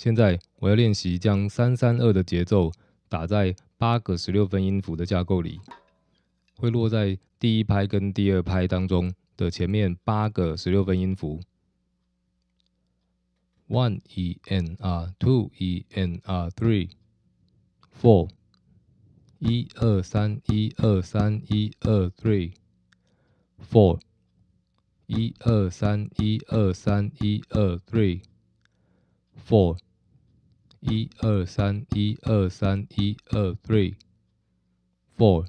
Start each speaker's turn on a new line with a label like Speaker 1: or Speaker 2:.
Speaker 1: 现在我
Speaker 2: 要练习将三三二的节奏打在八个十六分音符的架构里，会落在第一拍跟第二拍当中的前面八个十六分音符。One E N R, two E N R, three, four, 一二三一二三一二三 four, 一二三一二三一二三 four. 一二三一二三一二 three four